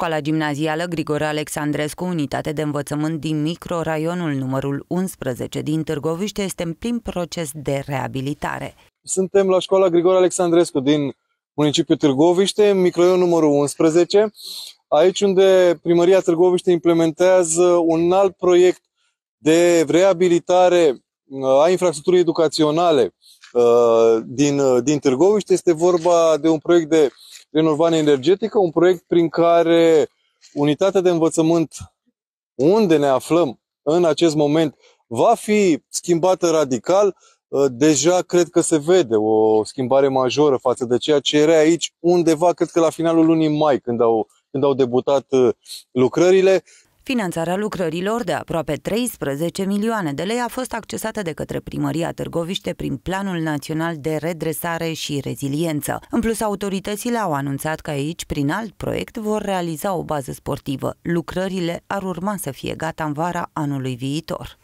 Școala gimnazială Grigore Alexandrescu, unitate de învățământ din microraionul numărul 11 din Târgoviște, este în plin proces de reabilitare. Suntem la școala Grigore Alexandrescu din municipiul Târgoviște, microraionul numărul 11, aici unde primăria Târgoviște implementează un alt proiect de reabilitare uh, a infrastructurii educaționale uh, din, uh, din Târgoviște. Este vorba de un proiect de Renovare Energetică, un proiect prin care unitatea de învățământ unde ne aflăm în acest moment va fi schimbată radical. Uh, deja cred că se vede o schimbare majoră față de ceea ce era aici undeva, cred că la finalul lunii mai, când au, când au debutat uh, lucrările. Finanțarea lucrărilor de aproape 13 milioane de lei a fost accesată de către Primăria Târgoviște prin Planul Național de Redresare și Reziliență. În plus, autoritățile au anunțat că aici, prin alt proiect, vor realiza o bază sportivă. Lucrările ar urma să fie gata în vara anului viitor.